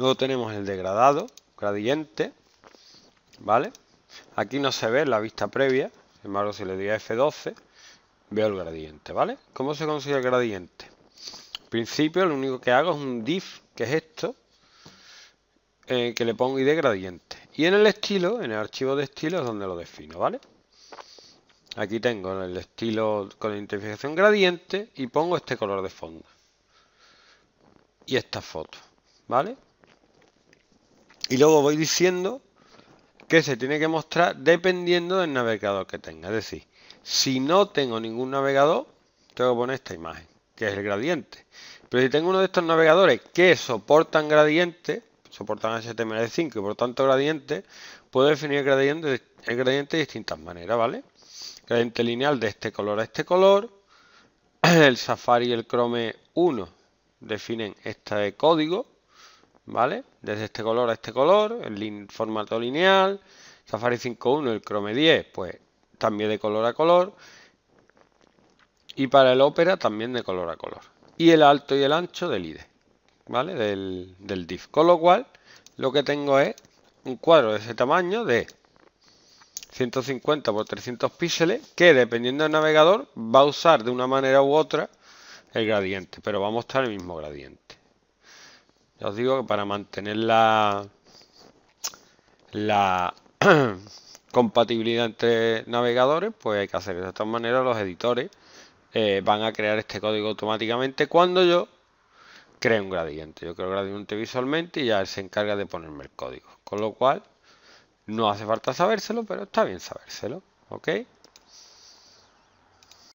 Luego tenemos el degradado, gradiente, ¿vale? Aquí no se ve la vista previa, sin embargo si le doy a F12 veo el gradiente, ¿vale? ¿Cómo se consigue el gradiente? En principio lo único que hago es un div, que es esto, eh, que le pongo id gradiente. Y en el estilo, en el archivo de estilo es donde lo defino, ¿vale? Aquí tengo el estilo con la identificación gradiente y pongo este color de fondo. Y esta foto, ¿vale? y luego voy diciendo que se tiene que mostrar dependiendo del navegador que tenga. Es decir, si no tengo ningún navegador, tengo que poner esta imagen, que es el gradiente. Pero si tengo uno de estos navegadores que soportan gradiente, soportan HTML5 y por tanto gradiente, puedo definir el gradiente, el gradiente de distintas maneras, ¿vale? Gradiente lineal de este color a este color. El Safari y el Chrome 1 definen este código ¿vale? Desde este color a este color, el formato lineal, Safari 5.1, el Chrome 10, pues también de color a color, y para el Opera también de color a color. Y el alto y el ancho del IDE, ¿vale? Del, del div. Con lo cual, lo que tengo es un cuadro de ese tamaño de 150 por 300 píxeles que dependiendo del navegador va a usar de una manera u otra el gradiente, pero va a mostrar el mismo gradiente os digo que para mantener la, compatibilidad entre navegadores, pues hay que hacer de esta manera los editores eh, van a crear este código automáticamente cuando yo cree un gradiente. Yo creo gradiente visualmente y ya él se encarga de ponerme el código. Con lo cual, no hace falta sabérselo, pero está bien sabérselo. ¿Ok?